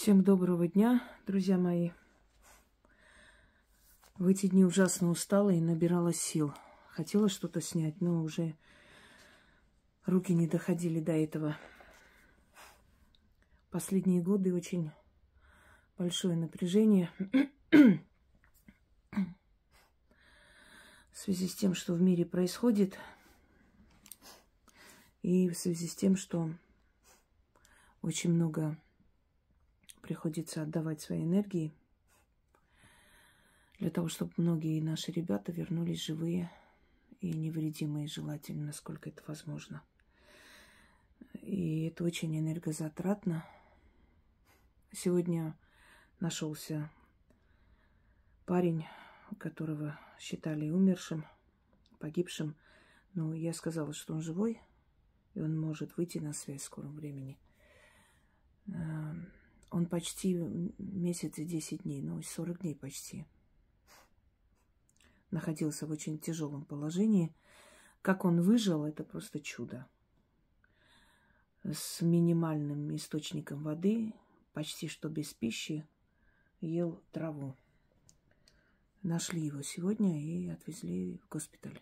Всем доброго дня, друзья мои. В эти дни ужасно устала и набирала сил. Хотела что-то снять, но уже руки не доходили до этого. Последние годы очень большое напряжение в связи с тем, что в мире происходит, и в связи с тем, что очень много приходится отдавать свои энергии для того, чтобы многие наши ребята вернулись живые и невредимые, желательно, насколько это возможно. И это очень энергозатратно. Сегодня нашелся парень, которого считали умершим, погибшим. Но ну, я сказала, что он живой, и он может выйти на связь в скором времени. Эм, он почти месяц и 10 дней, ну, 40 дней почти. Находился в очень тяжелом положении. Как он выжил, это просто чудо. С минимальным источником воды, почти что без пищи, ел траву. Нашли его сегодня и отвезли в госпиталь.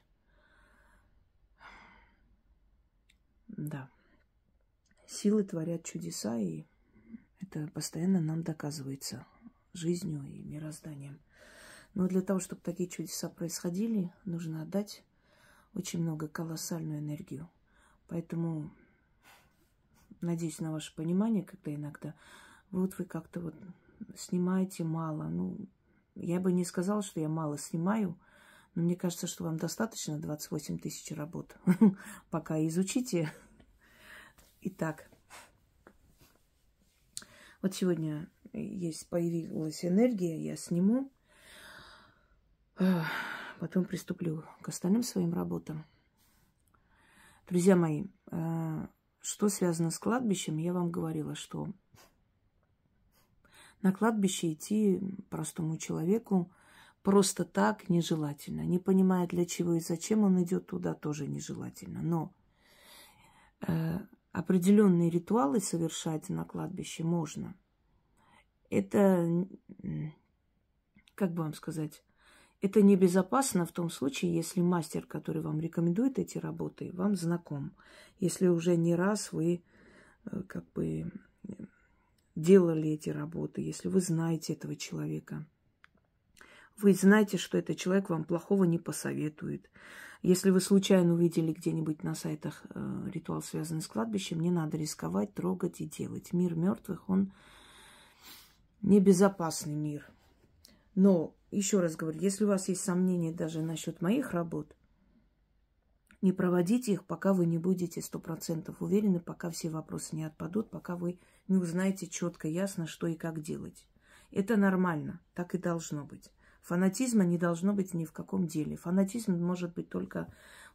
Да. Силы творят чудеса и это постоянно нам доказывается жизнью и мирозданием. Но для того, чтобы такие чудеса происходили, нужно отдать очень много колоссальную энергию. Поэтому надеюсь на ваше понимание, когда иногда вот вы как-то вот снимаете мало. Ну, я бы не сказала, что я мало снимаю, но мне кажется, что вам достаточно 28 тысяч работ. Пока изучите. Итак, вот сегодня есть, появилась энергия, я сниму. Э, потом приступлю к остальным своим работам. Друзья мои, э, что связано с кладбищем, я вам говорила, что на кладбище идти простому человеку просто так нежелательно. Не понимая, для чего и зачем он идет туда, тоже нежелательно. Но э, определенные ритуалы совершать на кладбище можно. Это, как бы вам сказать, это небезопасно в том случае, если мастер, который вам рекомендует эти работы, вам знаком. Если уже не раз вы э, как бы делали эти работы, если вы знаете этого человека. Вы знаете, что этот человек вам плохого не посоветует. Если вы случайно увидели где-нибудь на сайтах э, ритуал, связанный с кладбищем, не надо рисковать, трогать и делать. Мир мертвых, он небезопасный мир. Но, еще раз говорю, если у вас есть сомнения даже насчет моих работ, не проводите их, пока вы не будете сто процентов уверены, пока все вопросы не отпадут, пока вы не узнаете четко, ясно, что и как делать. Это нормально, так и должно быть. Фанатизма не должно быть ни в каком деле. Фанатизм может быть только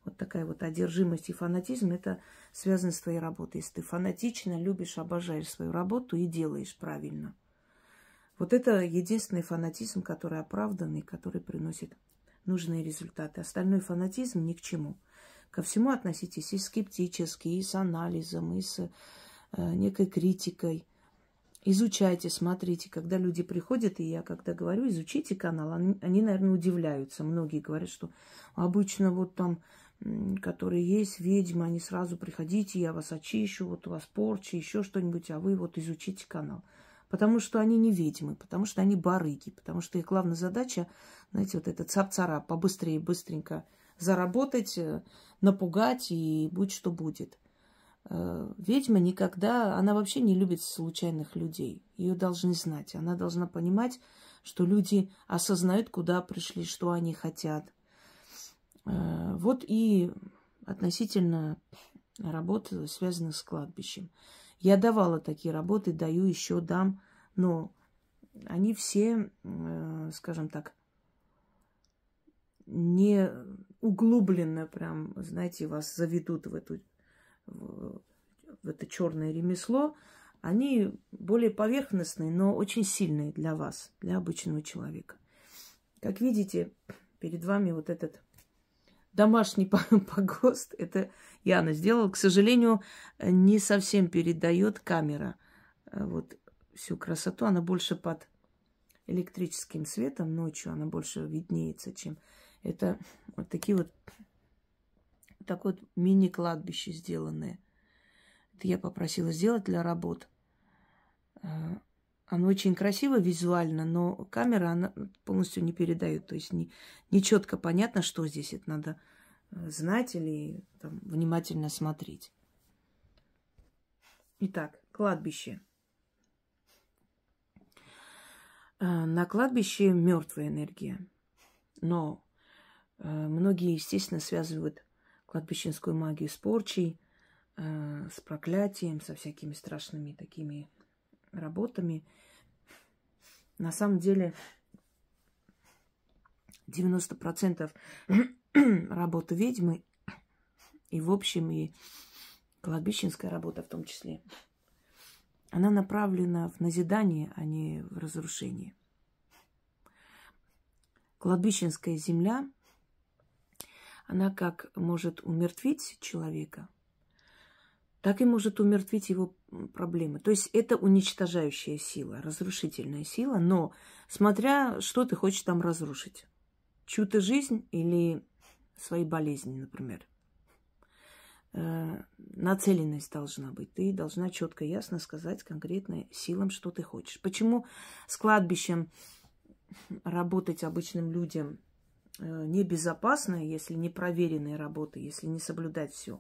вот такая вот одержимость. И фанатизм это связано с твоей работой. Если ты фанатично любишь, обожаешь свою работу и делаешь правильно. Вот это единственный фанатизм, который оправданный, который приносит нужные результаты. Остальной фанатизм ни к чему. Ко всему относитесь и скептически, и с анализом, и с э, некой критикой. Изучайте, смотрите, когда люди приходят, и я когда говорю, изучите канал, они, они, наверное, удивляются. Многие говорят, что обычно вот там, которые есть, ведьмы, они сразу приходите, я вас очищу, вот у вас порчи, еще что-нибудь, а вы вот изучите канал. Потому что они не ведьмы, потому что они барыги, потому что их главная задача, знаете, вот это цап-цара, побыстрее, быстренько заработать, э, напугать и будь что будет. Э, ведьма никогда, она вообще не любит случайных людей. Ее должны знать. Она должна понимать, что люди осознают, куда пришли, что они хотят. Э, вот и относительно работ, связанных с кладбищем. Я давала такие работы, даю еще, дам, но они все, э, скажем так, не углубленно прям, знаете, вас заведут в эту в это черное ремесло, они более поверхностные, но очень сильные для вас, для обычного человека. Как видите, перед вами вот этот домашний погост. Это Яна сделала. К сожалению, не совсем передает камера э, вот всю красоту. Она больше под электрическим светом ночью, она больше виднеется, чем это вот такие вот такое вот мини-кладбище сделанное. Это я попросила сделать для работ. А, оно очень красиво визуально, но камера она полностью не передает. То есть не, не четко понятно, что здесь. Это надо э, знать или там, внимательно смотреть. Итак, кладбище. А, на кладбище мертвая энергия. Но э, многие, естественно, связывают кладбищенскую магию с порчей, э, с проклятием, со всякими страшными такими работами. На самом деле 90% работы ведьмы и в общем, и кладбищенская работа в том числе, она направлена в назидание, а не в разрушение. Кладбищенская земля она как может умертвить человека, так и может умертвить его проблемы. То есть это уничтожающая сила, разрушительная сила, но смотря, что ты хочешь там разрушить. Чью-то жизнь или свои болезни, например. Э, нацеленность должна быть. Ты должна четко, ясно сказать конкретно силам, что ты хочешь. Почему с кладбищем работать обычным людям – Э, небезопасная, если не проверенные работы, если не соблюдать все.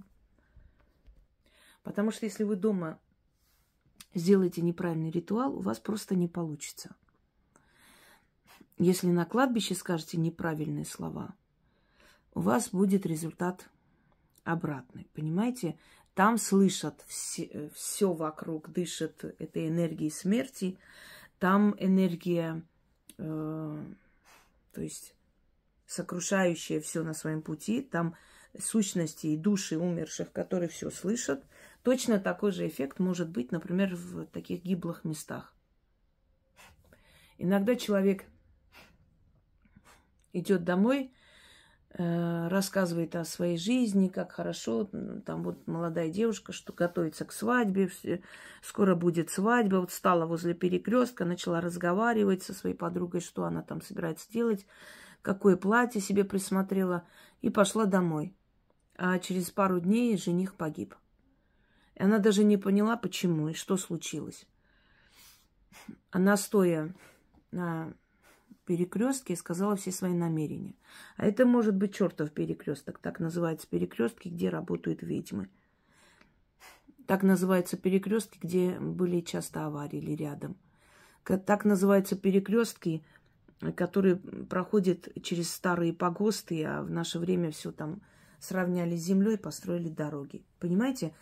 Потому что если вы дома сделаете неправильный ритуал, у вас просто не получится. Если на кладбище скажете неправильные слова, у вас будет результат обратный. Понимаете? Там слышат все, э, все вокруг, дышат этой энергией смерти. Там энергия, э, то есть сокрушающее все на своем пути, там сущности и души умерших, которые все слышат. Точно такой же эффект может быть, например, в таких гиблых местах. Иногда человек идет домой, э, рассказывает о своей жизни, как хорошо, там вот молодая девушка, что готовится к свадьбе, скоро будет свадьба, вот стала возле перекрестка, начала разговаривать со своей подругой, что она там собирается делать, какое платье себе присмотрела, и пошла домой. А через пару дней жених погиб. И она даже не поняла, почему и что случилось. Она, стоя на перекрестке, сказала все свои намерения. А это может быть чертов перекресток. Так называются перекрестки, где работают ведьмы. Так называются перекрестки, где были часто аварии или рядом. Так называются перекрестки, который проходит через старые погосты, а в наше время все там сравняли с землей, построили дороги. Понимаете?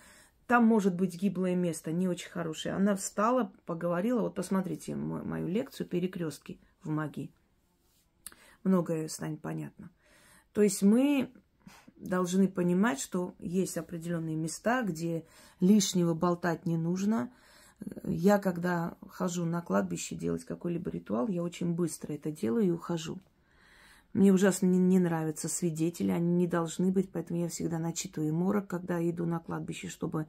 Там может быть гиблое место, не очень хорошее. Она встала, поговорила. Вот посмотрите мо- мою лекцию «Перекрестки в магии». Многое станет понятно. То есть мы должны понимать, что есть определенные места, где лишнего болтать не нужно, я, когда хожу на кладбище делать какой-либо ритуал, я очень быстро это делаю и ухожу. Мне ужасно не, не нравятся свидетели, они не должны быть, поэтому я всегда начитываю морок, когда иду на кладбище, чтобы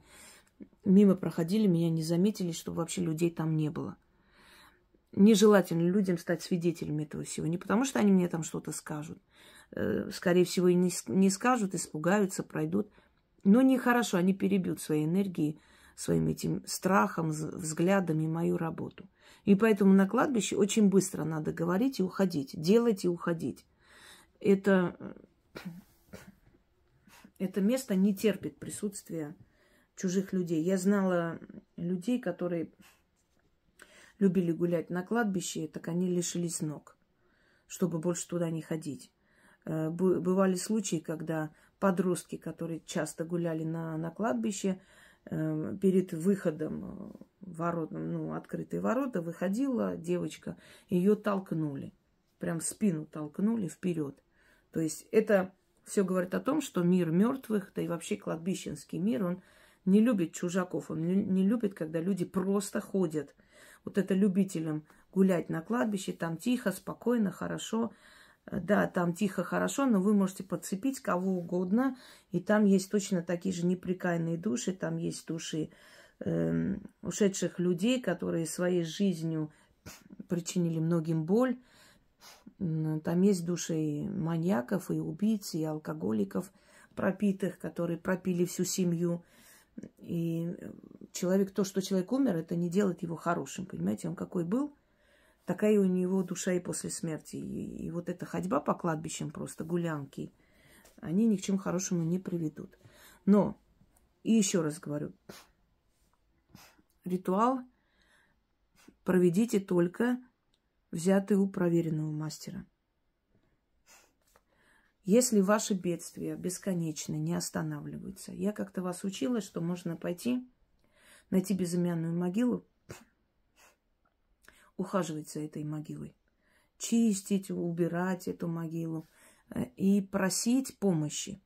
мимо проходили, меня не заметили, чтобы вообще людей там не было. Нежелательно людям стать свидетелями этого всего. Не потому, что они мне там что-то скажут. Э, скорее всего, и не, не скажут, испугаются, пройдут. Но нехорошо, они перебьют свои энергии своим этим страхом, взглядами мою работу. И поэтому на кладбище очень быстро надо говорить и уходить, делать и уходить. Это, это место не терпит присутствия чужих людей. Я знала людей, которые любили гулять на кладбище, так они лишились ног, чтобы больше туда не ходить. Э, бывали случаи, когда подростки, которые часто гуляли на, на кладбище, Эм, перед выходом э, ворот, ну, открытые ворота, выходила девочка, ее толкнули. Прям спину толкнули вперед. То есть это все говорит о том, что мир мертвых, да и вообще кладбищенский мир, он не любит чужаков, он не любит, когда люди просто ходят. Вот это любителям гулять на кладбище, там тихо, спокойно, хорошо – Э, да, там тихо, хорошо, но вы можете подцепить кого угодно. И там есть точно такие же неприкаянные души. Там есть души э, ушедших людей, которые своей жизнью причинили многим боль. Там есть души и маньяков, и убийц, и алкоголиков пропитых, которые пропили всю семью. И человек, то, что человек умер, это не делает его хорошим, понимаете? Он какой был – Такая у него душа и после смерти. И, и вот эта ходьба по кладбищам просто, гулянки, они ни к чему хорошему не приведут. Но, и еще раз говорю, ритуал проведите только взятый у проверенного мастера. Если ваши бедствия бесконечны, не останавливаются. Я как-то вас учила, что можно пойти, найти безымянную могилу, ухаживать за этой могилой, чистить, убирать эту могилу э, и просить помощи.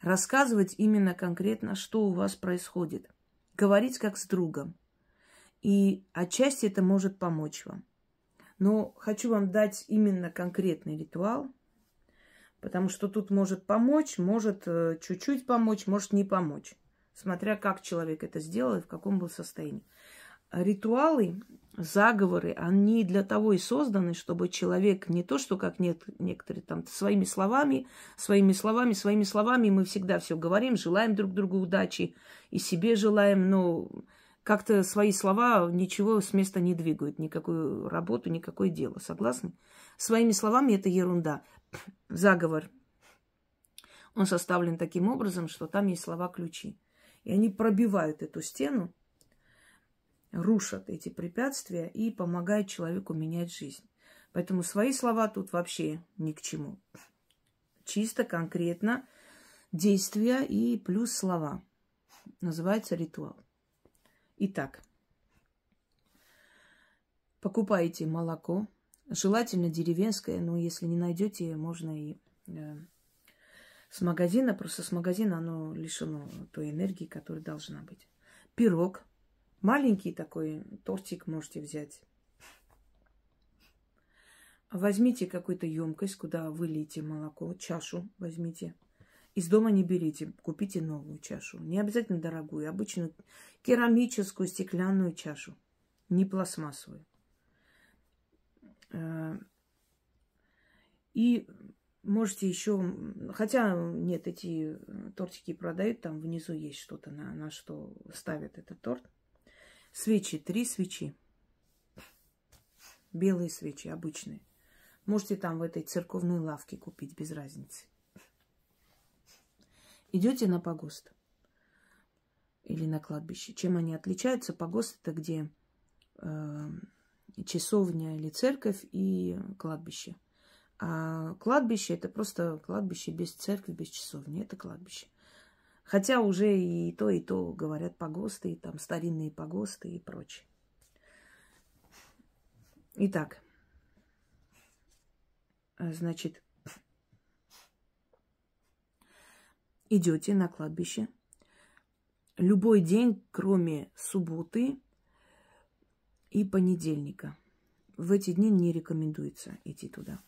Рассказывать именно конкретно, что у вас происходит. Говорить как с другом. И отчасти это может помочь вам. Но хочу вам дать именно конкретный ритуал, потому что тут может помочь, может э, чуть-чуть помочь, может не помочь, смотря как человек это сделал и в каком был состоянии ритуалы, заговоры, они для того и созданы, чтобы человек не то, что как нет, некоторые там своими словами, своими словами, своими словами мы всегда все говорим, желаем друг другу удачи и себе желаем, но как-то свои слова ничего с места не двигают, никакую работу, никакое дело. Согласны? Своими словами это ерунда. Заговор. Он составлен таким образом, что там есть слова-ключи. И они пробивают эту стену, рушат эти препятствия и помогают человеку менять жизнь. Поэтому свои слова тут вообще ни к чему. Чисто, конкретно действия и плюс слова. Называется ритуал. Итак, покупаете молоко, желательно деревенское, но если не найдете, можно и э, с магазина, просто с магазина оно лишено той энергии, которая должна быть. Пирог Маленький такой тортик можете взять. Возьмите какую-то емкость, куда вылейте молоко, чашу возьмите. Из дома не берите, купите новую чашу. Не обязательно дорогую, обычную керамическую стеклянную чашу, не пластмассовую. Э, и можете еще, хотя нет, эти тортики продают, там внизу есть что-то, на, на что ставят этот торт. Свечи, три свечи. Белые свечи, обычные. Можете там в этой церковной лавке купить, без разницы. Идете на погост или на кладбище. Чем они отличаются? Погост это где э, часовня или церковь и кладбище. А кладбище это просто кладбище без церкви, без часовни. Это кладбище. Хотя уже и то, и то говорят погосты, и там старинные погосты и прочее. Итак, значит, идете на кладбище. Любой день, кроме субботы и понедельника. В эти дни не рекомендуется идти туда.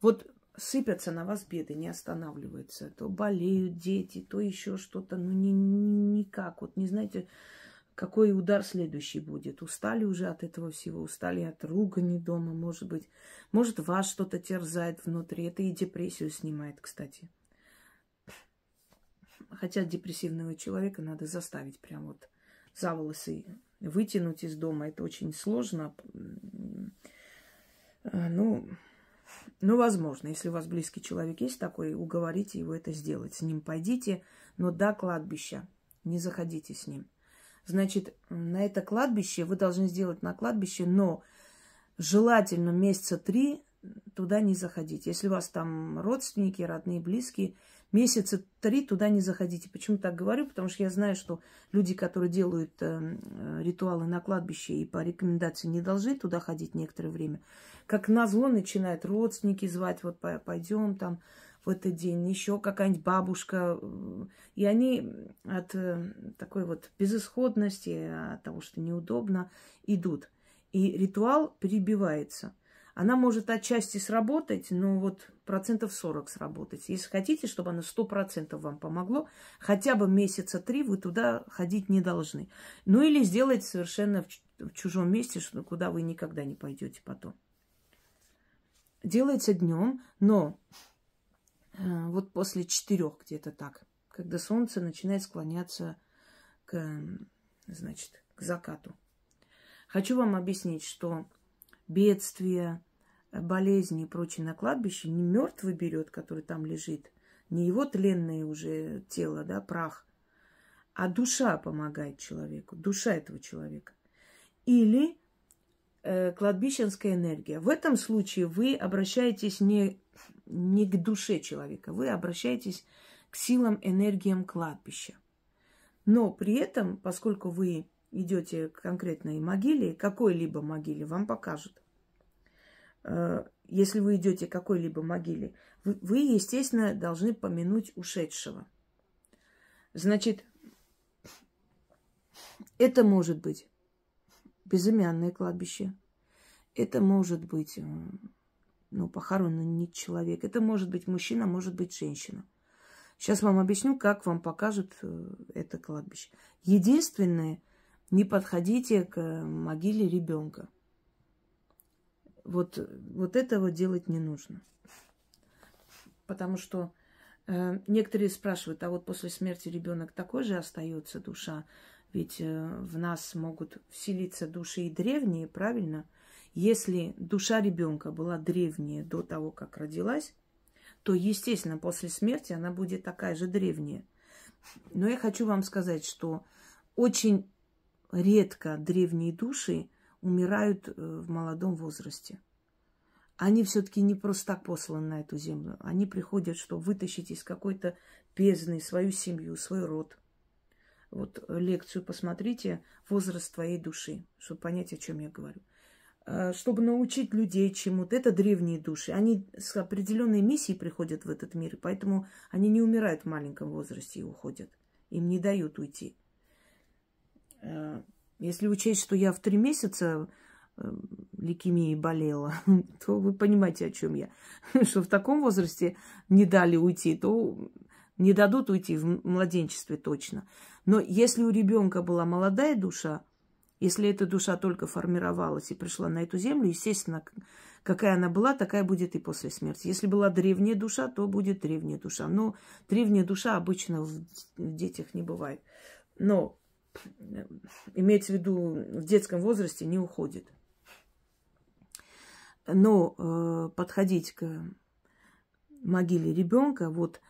Вот сыпятся на вас беды, не останавливаются. То болеют дети, то еще что-то. Ну, не ни, никак. Вот не знаете, какой удар следующий будет. Устали уже от этого всего, устали от ругани дома, может быть. Может, вас что-то терзает внутри. Это и депрессию снимает, кстати. Хотя депрессивного человека надо заставить прям вот за волосы вытянуть из дома. Это очень сложно. Ну, ну, возможно, если у вас близкий человек есть такой, уговорите его это сделать. С ним пойдите, но до кладбища не заходите с ним. Значит, на это кладбище вы должны сделать на кладбище, но желательно месяца три туда не заходить. Если у вас там родственники, родные, близкие – месяца три туда не заходите. Почему так говорю? Потому что я знаю, что люди, которые делают э, ритуалы на кладбище и по рекомендации не должны туда ходить некоторое время. Как назло начинают родственники звать, вот пойдем там в этот день, еще какая-нибудь бабушка. И они от э, такой вот безысходности, от того, что неудобно, идут. И ритуал перебивается – она может отчасти сработать, но вот процентов 40 сработать. Если хотите, чтобы она 100% вам помогло, хотя бы месяца три вы туда ходить не должны. Ну или сделать совершенно в чужом месте, куда вы никогда не пойдете потом. Делается днем, но э, вот после четырех где-то так, когда солнце начинает склоняться к, значит, к закату. Хочу вам объяснить, что бедствия, э, болезни и прочее на кладбище, не мертвый берет, который там лежит, не его тленное уже тело, да, прах, а душа помогает человеку, душа этого человека. Или э, кладбищенская энергия. В этом случае вы обращаетесь не, не к душе человека, вы обращаетесь к силам, энергиям кладбища. Но при этом, поскольку вы идете к конкретной могиле, какой-либо могиле, вам покажут. Э, если вы идете к какой-либо могиле, вы, вы, естественно, должны помянуть ушедшего. Значит, это может быть безымянное кладбище, это может быть ну, похоронный не человек, это может быть мужчина, может быть женщина. Сейчас вам объясню, как вам покажут э, это кладбище. Единственное – не подходите к э, могиле ребенка. Вот, вот этого делать не нужно. Потому что э, некоторые спрашивают, а вот после смерти ребенок такой же остается душа? Ведь э, в нас могут вселиться души и древние, правильно? Если душа ребенка была древняя до того, как родилась, то, естественно, после смерти она будет такая же древняя. Но я хочу вам сказать, что очень редко древние души умирают э, в молодом возрасте. Они все-таки не просто так посланы на эту землю. Они приходят, чтобы вытащить из какой-то бездны свою семью, свой род. Вот э, лекцию посмотрите «Возраст твоей души», чтобы понять, о чем я говорю. Э, чтобы научить людей чему-то. Это древние души. Они с определенной миссией приходят в этот мир, поэтому они не умирают в маленьком возрасте и уходят. Им не дают уйти. Э, если учесть, что я в три месяца э, лейкемией болела, то вы понимаете, о чем я. Что в таком возрасте не дали уйти, то не дадут уйти в младенчестве точно. Но если у ребенка была молодая душа, если эта душа только формировалась и пришла на эту землю, естественно, какая она была, такая будет и после смерти. Если была древняя душа, то будет древняя душа. Но древняя душа обычно в детях не бывает. Но имеется в виду в детском возрасте, не уходит. Но э, подходить к могиле ребенка вот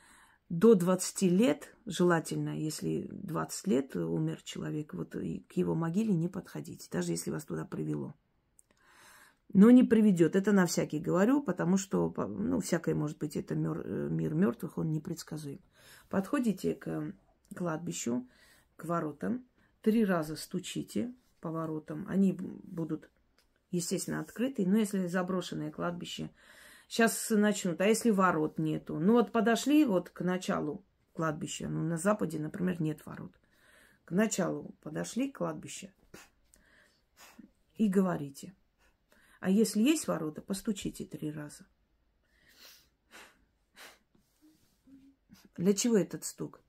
до 20 лет, желательно, если 20 лет умер человек, вот и к его могиле не подходить, даже если вас туда привело. Но не приведет. Это на всякий говорю, потому что, ну, всякое может быть, это мер, э, мир мертвых, он непредсказуем. Подходите к кладбищу, к воротам – Три раза стучите по воротам. Они будут, естественно, открыты. Но если заброшенное кладбище, сейчас начнут. А если ворот нету? Ну вот подошли вот к началу кладбища. Ну, на западе, например, нет ворот. К началу подошли к кладбищу и говорите. А если есть ворота, постучите три раза. Для чего этот стук?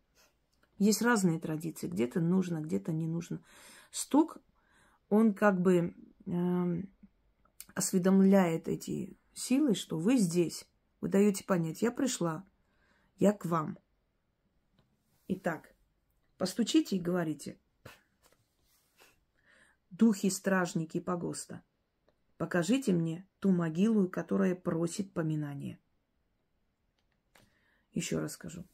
Есть разные традиции, где-то нужно, где-то не нужно. Стук, он как бы э, осведомляет эти силы, что вы здесь. Вы даете понять, я пришла, я к вам. Итак, постучите и говорите. Духи, стражники погоста, покажите мне ту могилу, которая просит поминания. Еще раз скажу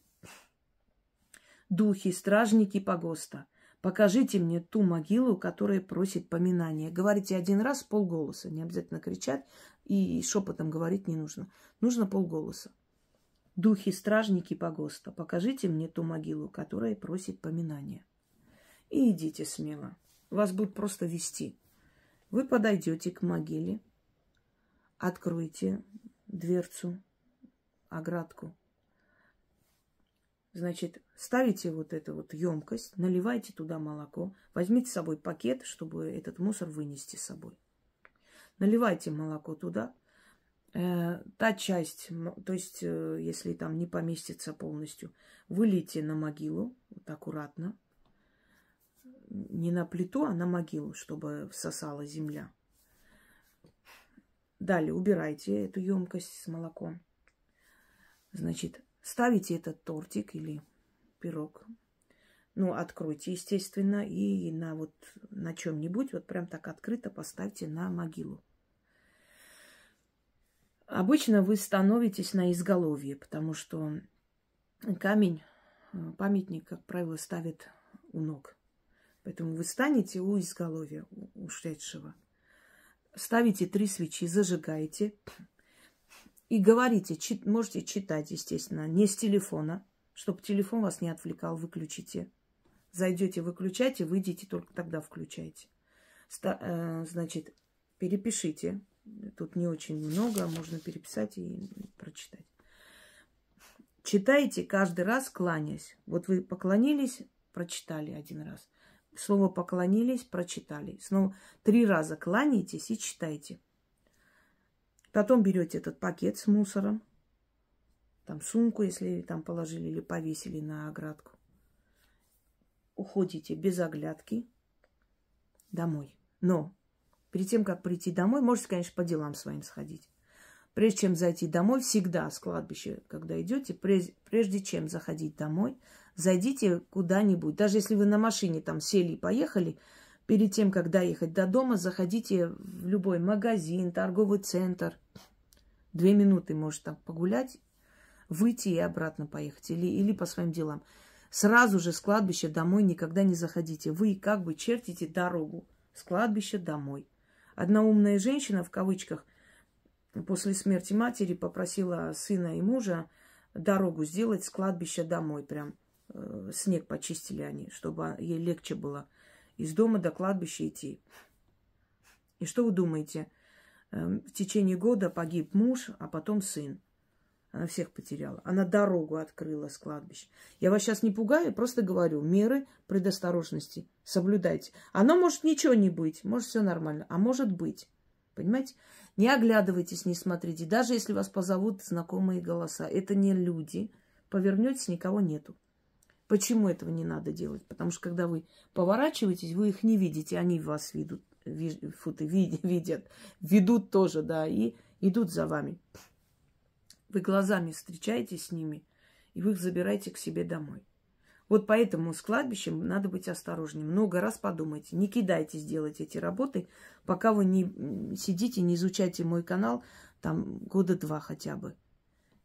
духи, стражники погоста. Покажите мне ту могилу, которая просит поминания. Говорите один раз полголоса, не обязательно кричать и шепотом говорить не нужно. Нужно полголоса. Духи, стражники погоста, покажите мне ту могилу, которая просит поминания. И идите смело. Вас будут просто вести. Вы подойдете к могиле, откройте дверцу, оградку – Значит, ставите вот эту вот емкость, наливайте туда молоко, возьмите с собой пакет, чтобы этот мусор вынести с собой. Наливайте молоко туда. Э, та часть, то есть, э, если там не поместится полностью, вылейте на могилу, вот аккуратно. Не на плиту, а на могилу, чтобы всосала земля. Далее убирайте эту емкость с молоком. Значит, Ставите этот тортик или пирог. Ну, откройте, естественно, и на вот на чем-нибудь, вот прям так открыто поставьте на могилу. Обычно вы становитесь на изголовье, потому что камень, памятник, как правило, ставит у ног. Поэтому вы станете у изголовья ушедшего. Ставите три свечи, зажигаете, и говорите, чит, можете читать, естественно, не с телефона, чтобы телефон вас не отвлекал, выключите. Зайдете, выключайте, выйдите, только тогда включайте. Ста, э, значит, перепишите. Тут не очень много, можно переписать и прочитать. Читайте каждый раз, кланясь. Вот вы поклонились, прочитали один раз. Слово поклонились, прочитали. Снова три раза кланяйтесь и читайте. Потом берете этот пакет с мусором, там сумку, если там положили или повесили на оградку. Уходите без оглядки домой. Но перед тем, как прийти домой, можете, конечно, по делам своим сходить. Прежде чем зайти домой, всегда с кладбища, когда идете, прежде, прежде чем заходить домой, зайдите куда-нибудь. Даже если вы на машине там сели и поехали – перед тем, как доехать до дома, заходите в любой магазин, торговый центр. Две минуты можешь там погулять, выйти и обратно поехать. Или, или по своим делам. Сразу же с кладбища домой никогда не заходите. Вы как бы чертите дорогу с кладбища домой. Одна умная женщина, в кавычках, после смерти матери попросила сына и мужа дорогу сделать с кладбища домой. Прям э, снег почистили они, чтобы ей легче было – из дома до кладбища идти. И что вы думаете? Эм, в течение года погиб муж, а потом сын. Она всех потеряла. Она дорогу открыла с кладбища. Я вас сейчас не пугаю, просто говорю, меры предосторожности соблюдайте. Оно может ничего не быть, может все нормально, а может быть. Понимаете? Не оглядывайтесь, не смотрите. Даже если вас позовут знакомые голоса. Это не люди. Повернетесь, никого нету. Почему этого не надо делать? Потому что когда вы поворачиваетесь, вы их не видите, они вас ведут, ви, фу, ты, видят, ведут тоже, да, и идут за вами. Вы глазами встречаетесь с ними, и вы их забираете к себе домой. Вот поэтому с кладбищем надо быть осторожнее. Много раз подумайте. Не кидайтесь делать эти работы, пока вы не сидите, не изучайте мой канал, там года два хотя бы.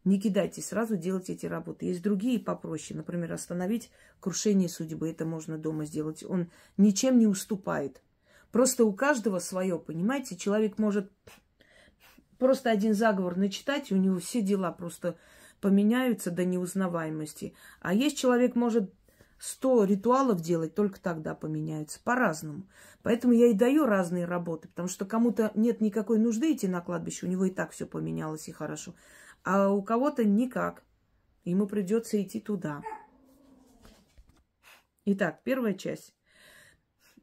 Не кидайте сразу делать эти работы. Есть другие попроще. Например, остановить крушение судьбы. Это можно дома сделать. Он ничем не уступает. Просто у каждого свое, понимаете? Человек может просто один заговор начитать, и у него все дела просто поменяются до неузнаваемости. А есть человек может сто ритуалов делать, только тогда поменяются. По-разному. Поэтому я и даю разные работы, потому что кому-то нет никакой нужды идти на кладбище, у него и так все поменялось и хорошо а у кого-то никак. Ему придется идти туда. Итак, первая часть.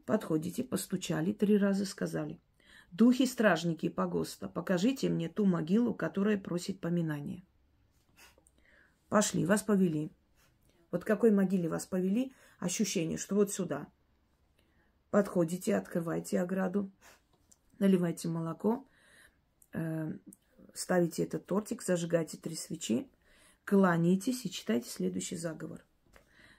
Подходите, постучали три раза, сказали. Духи стражники погоста, покажите мне ту могилу, которая просит поминания. Пошли, вас повели. Вот какой могиле вас повели, ощущение, что вот сюда. Подходите, открывайте ограду, наливайте молоко, э, ставите этот тортик, зажигайте три свечи, кланяйтесь и читайте следующий заговор.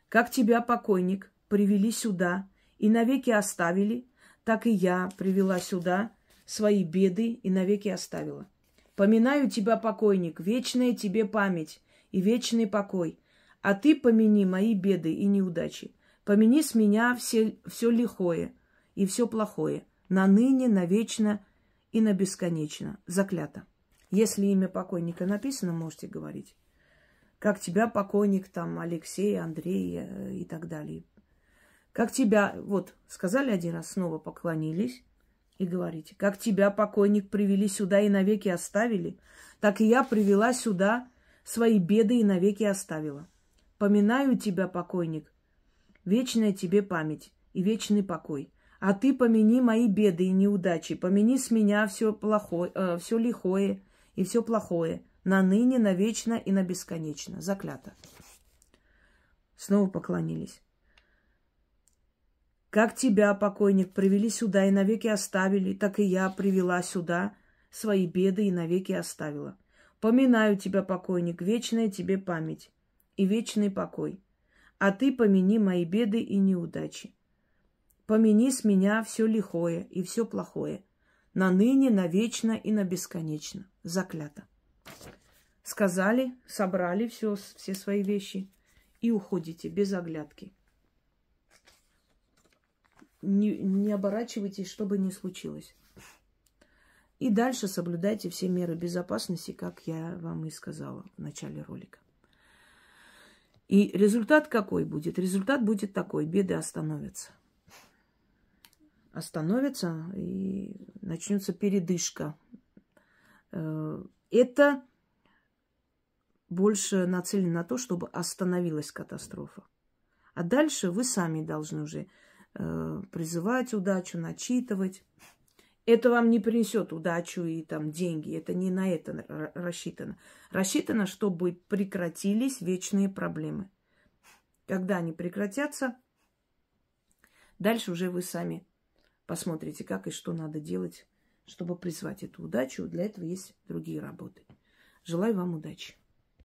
Как тебя, покойник, привели сюда и навеки оставили, так и я привела сюда свои беды и навеки оставила. Поминаю тебя, покойник, вечная тебе память и вечный покой. А ты помяни мои беды и неудачи. Помяни с меня все, все лихое и все плохое. На ныне, на вечно и на бесконечно. Заклято. Если имя покойника написано, можете говорить. Как тебя покойник, там, Алексей, Андрей э, и так далее. Как тебя, вот, сказали один раз, снова поклонились и говорите, как тебя, покойник, привели сюда и навеки оставили, так и я привела сюда свои беды и навеки оставила. Поминаю тебя, покойник, вечная тебе память и вечный покой. А ты помяни мои беды и неудачи, помяни с меня все плохое, э, все лихое, и все плохое, на ныне, на вечно и на бесконечно. Заклято. Снова поклонились. Как тебя, покойник, привели сюда и навеки оставили, так и я привела сюда свои беды и навеки оставила. Поминаю тебя, покойник, вечная тебе память и вечный покой. А ты помяни мои беды и неудачи. Помяни с меня все лихое и все плохое на ныне, на вечно и на бесконечно. Заклято. Сказали, собрали все, все свои вещи и уходите без оглядки. Не, не оборачивайтесь, что бы ни случилось. И дальше соблюдайте все меры безопасности, как я вам и сказала в начале ролика. И результат какой будет? Результат будет такой. Беды остановятся остановится и начнется передышка. Э, это больше нацелено на то, чтобы остановилась катастрофа. А дальше вы сами должны уже э, призывать удачу, начитывать. Это вам не принесет удачу и там деньги. Это не на это рассчитано. Рассчитано, чтобы прекратились вечные проблемы. Когда они прекратятся, дальше уже вы сами Посмотрите, как и что надо делать, чтобы призвать эту удачу. Для этого есть другие работы. Желаю вам удачи.